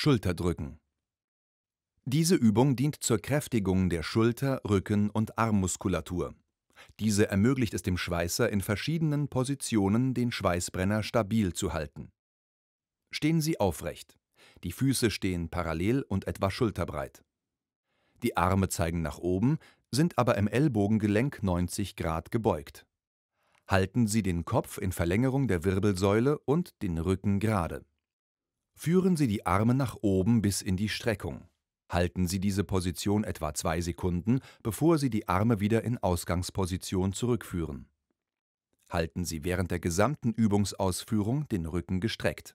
Schulterdrücken. Diese Übung dient zur Kräftigung der Schulter-, Rücken- und Armmuskulatur. Diese ermöglicht es dem Schweißer in verschiedenen Positionen den Schweißbrenner stabil zu halten. Stehen Sie aufrecht. Die Füße stehen parallel und etwa schulterbreit. Die Arme zeigen nach oben, sind aber im Ellbogengelenk 90 Grad gebeugt. Halten Sie den Kopf in Verlängerung der Wirbelsäule und den Rücken gerade. Führen Sie die Arme nach oben bis in die Streckung. Halten Sie diese Position etwa zwei Sekunden, bevor Sie die Arme wieder in Ausgangsposition zurückführen. Halten Sie während der gesamten Übungsausführung den Rücken gestreckt